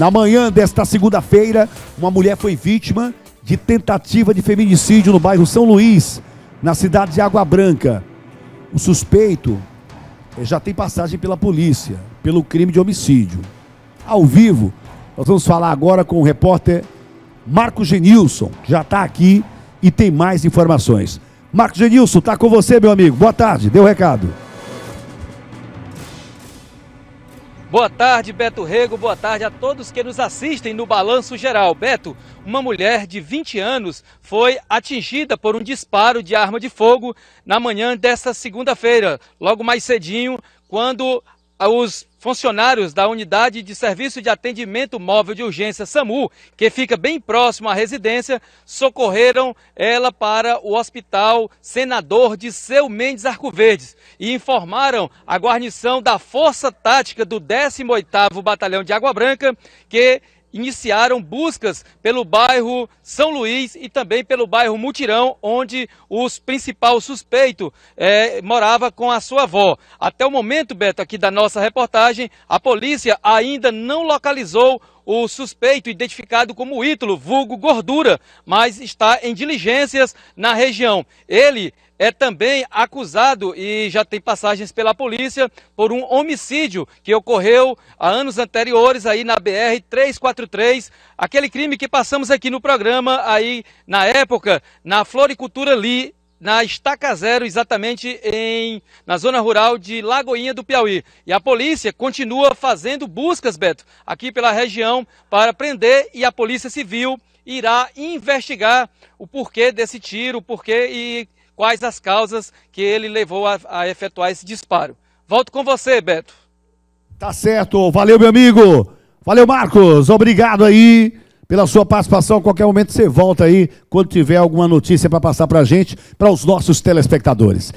Na manhã desta segunda-feira, uma mulher foi vítima de tentativa de feminicídio no bairro São Luís, na cidade de Água Branca. O suspeito eh, já tem passagem pela polícia pelo crime de homicídio. Ao vivo, nós vamos falar agora com o repórter Marco Genilson, que já está aqui e tem mais informações. Marco Genilson, está com você, meu amigo. Boa tarde, deu um recado. Boa tarde, Beto Rego. Boa tarde a todos que nos assistem no Balanço Geral. Beto, uma mulher de 20 anos foi atingida por um disparo de arma de fogo na manhã desta segunda-feira, logo mais cedinho, quando os funcionários da unidade de serviço de atendimento móvel de urgência SAMU, que fica bem próximo à residência, socorreram ela para o hospital senador de Seu Mendes Arcoverdes e informaram a guarnição da Força Tática do 18º Batalhão de Água Branca que iniciaram buscas pelo bairro São Luís e também pelo bairro Mutirão, onde o principal suspeito eh, morava com a sua avó. Até o momento, Beto, aqui da nossa reportagem, a polícia ainda não localizou o suspeito identificado como Ítalo, vulgo Gordura, mas está em diligências na região. Ele é também acusado e já tem passagens pela polícia por um homicídio que ocorreu há anos anteriores aí na BR 343, aquele crime que passamos aqui no programa aí na época, na floricultura Li na Estaca Zero, exatamente em, na zona rural de Lagoinha do Piauí. E a polícia continua fazendo buscas, Beto, aqui pela região para prender e a Polícia Civil irá investigar o porquê desse tiro, o porquê e quais as causas que ele levou a, a efetuar esse disparo. Volto com você, Beto. Tá certo, valeu meu amigo, valeu Marcos, obrigado aí pela sua participação. A qualquer momento você volta aí, quando tiver alguma notícia para passar para a gente, para os nossos telespectadores.